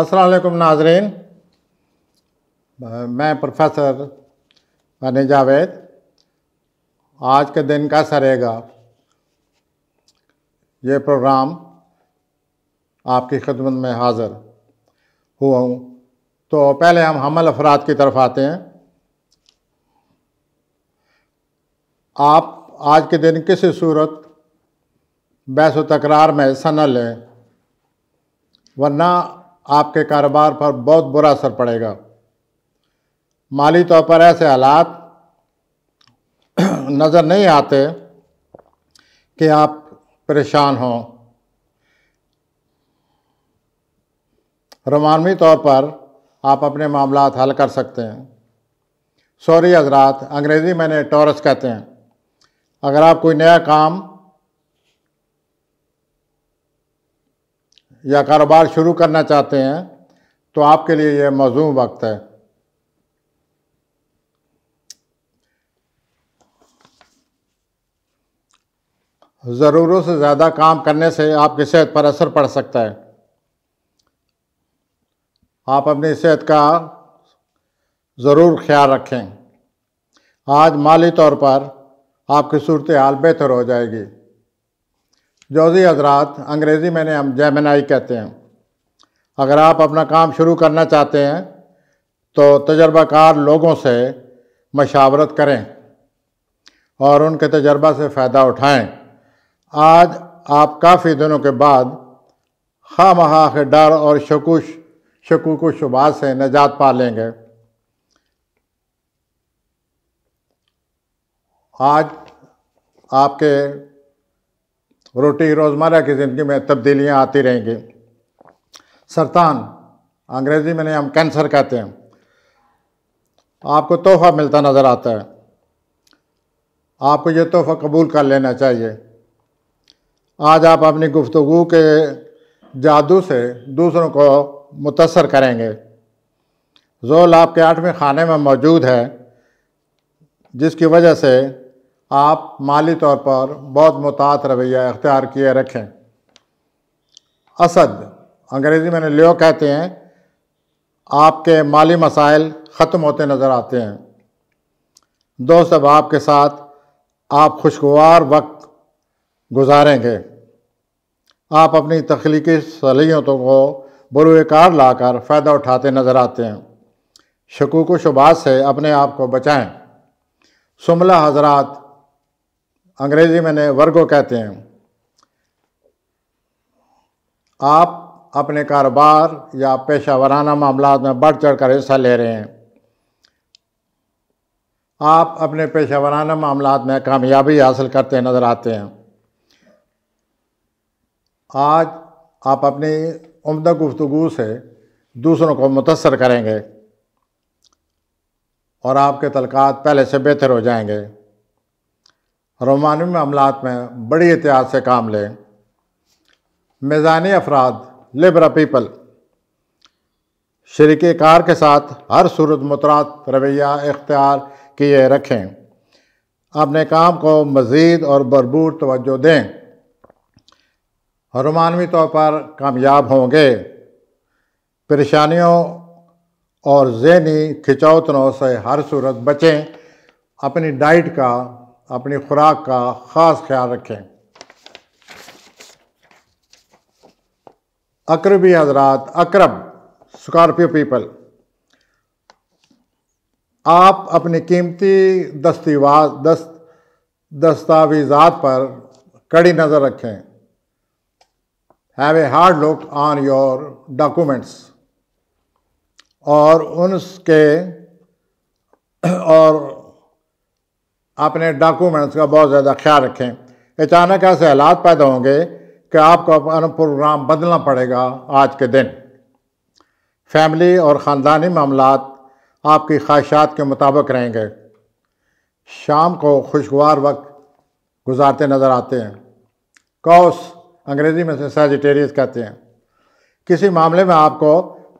असलकुम नाजरीन मैं प्रोफेसर अनि जावेद आज के दिन कैसा रहेगा ये प्रोग्राम आपकी खिदमत में हाजिर हुआ हूँ तो पहले हम हमल अफराद की तरफ आते हैं आप आज के दिन किसी सूरत बहस तकरार में सनल लें वरना आपके कारोबार पर बहुत बुरा असर पड़ेगा माली तौर पर ऐसे हालात नज़र नहीं आते कि आप परेशान हों रवानवी तौर पर आप अपने मामला हल कर सकते हैं सॉरी हजरात अंग्रेज़ी मैंने टॉरस कहते हैं अगर आप कोई नया काम या कारोबार शुरू करना चाहते हैं तो आपके लिए यह मजूम वक्त है ज़रूरों से ज़्यादा काम करने से आपकी सेहत पर असर पड़ सकता है आप अपनी सेहत का ज़रूर ख्याल रखें आज माली तौर पर आपकी सूरत हाल बेहतर हो जाएगी जोजी हजरात अंग्रेज़ी में हम जैमनाई कहते हैं अगर आप अपना काम शुरू करना चाहते हैं तो तजर्बाकार लोगों से मशावरत करें और उनके तजर्बा से फ़ायदा उठाएं। आज आप काफ़ी दिनों के बाद खाम के डर और शकुश शकूक शुबा से नजात पा लेंगे आज आपके रोटी रोज़मर्रा की ज़िंदगी में तब्दीलियाँ आती रहेंगी सरतान अंग्रेज़ी में नहीं हम कैंसर कहते हैं आपको तोहफ़ा मिलता नज़र आता है आपको ये तोहफ़ा कबूल कर लेना चाहिए आज आप अपनी गुफ्तु के जादू से दूसरों को मुतसर करेंगे जोल आपके आठवें खाने में मौजूद है जिसकी वजह से आप माली तौर पर बहुत मुतात रवैया इख्तियार किए रखें असद अंग्रेज़ी में लियो कहते हैं आपके माली मसाइल ख़त्म होते नज़र आते हैं दोस्त अब आपके साथ आप खुशगवार वक्त गुजारेंगे आप अपनी तख्लीकी सलीहतों को बरूकार लाकर फ़ायदा उठाते नज़र आते हैं शकूक शुबात से अपने आप को बचाएं सुमला हजरात अंग्रेजी में वर्ग वर्गो कहते हैं आप अपने कारोबार या पेशा वराना मामला में बढ़ चढ़ कर हिस्सा ले रहे हैं आप अपने पेशा वराना मामला में कामयाबी हासिल करते नज़र आते हैं आज आप अपनी उमदा गुफ्तु से दूसरों को मुतसर करेंगे और आपके तलक़ात पहले से बेहतर हो जाएंगे रोमानवी मामला में बड़ी एहतियात से काम लें मेज़ानी अफराद लिब्रा पीपल शरीक कार के साथ हर सूरत मतरात रवैया इख्तियार किए रखें अपने काम को मज़ीद और भरपूर तोज्जो दें रोमानवी तौर पर कामयाब होंगे परेशानियों और जहनी खिंचावतनों से हर सूरत बचें अपनी डाइट का अपनी खुराक का ख़ास ख्याल रखें अक्रबी हजरात अक्रब स्कॉर्पियो पीपल आप अपनी कीमती दस्तीवा दस्त दस्तावेजात पर कड़ी नज़र रखें have a hard look on your documents और उनके और अपने डॉक्यूमेंट्स का बहुत ज़्यादा ख्याल रखें अचानक ऐसे हालात पैदा होंगे कि आपको अपना प्रोग्राम बदलना पड़ेगा आज के दिन फैमिली और ख़ानदानी मामला आपकी ख्वाहिशात के मुताबिक रहेंगे शाम को खुशगवार वक्त गुजारते नज़र आते हैं कौस अंग्रेज़ी में से सेजिटेरियस कहते हैं किसी मामले में आपको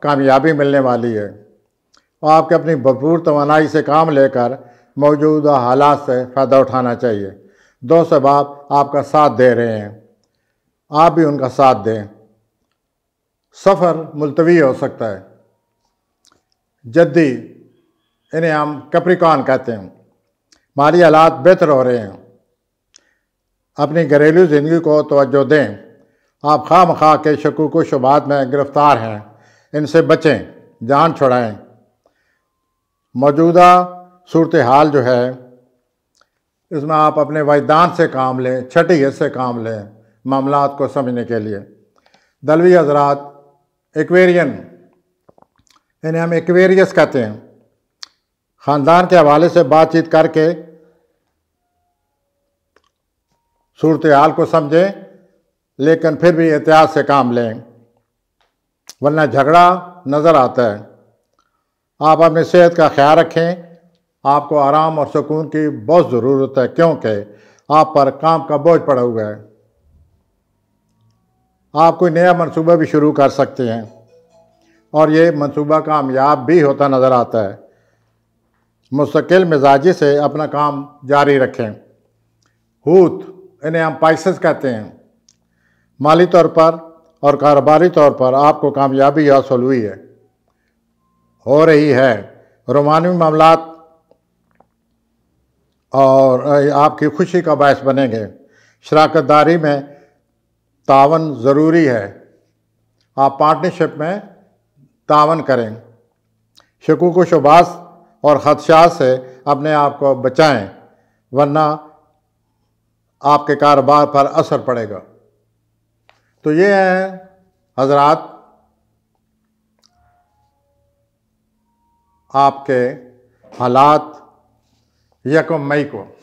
कामयाबी मिलने वाली है और आपके अपनी भरपूर तोानाई से काम लेकर मौजूदा हालात से फ़ायदा उठाना चाहिए दो शबाब आपका साथ दे रहे हैं आप भी उनका साथ दें सफ़र मुलतवी हो सकता है जद्दी इन्हें हम कप्रिकॉन कहते हैं माली हालात बेहतर हो रहे हैं अपनी घरेलू ज़िंदगी को तोज्जो दें आप खाम खा के शकूक शुबात में गिरफ़्तार हैं इनसे बचें जान छुड़ाएं मौजूदा सूरत हाल जो है इसमें आप अपने वैदान से काम लें छठी से काम लें मामला को समझने के लिए दलवी हजरात एक्वेरियन यानी हम एक्वेरियस कहते हैं ख़ानदान के हवाले से बातचीत करके सूरत हाल को समझें लेकिन फिर भी एहतियात से काम लें वरना झगड़ा नज़र आता है आप अपनी सेहत का ख्याल रखें आपको आराम और सुकून की बहुत ज़रूरत है क्योंकि आप पर काम का बोझ पड़ा हुआ है आप कोई नया मंसूबा भी शुरू कर सकते हैं और ये मंसूबा कामयाब भी होता नज़र आता है मुस्तकिल मिजाजी से अपना काम जारी रखें हूत इन्हें हम पाइसेस कहते हैं माली तौर पर और कारोबारी तौर पर आपको कामयाबी हासिल हुई है हो रही है रोमानवी मामला और आपकी खुशी का बायस बनेंगे दारी में तावन ज़रूरी है आप पार्टनरशिप में तावन करें शकूक शुबास और ख़दशात से अपने आप को बचाएं वरना आपके कारोबार पर असर पड़ेगा तो ये हैं हजरात आपके हालात con Maiko.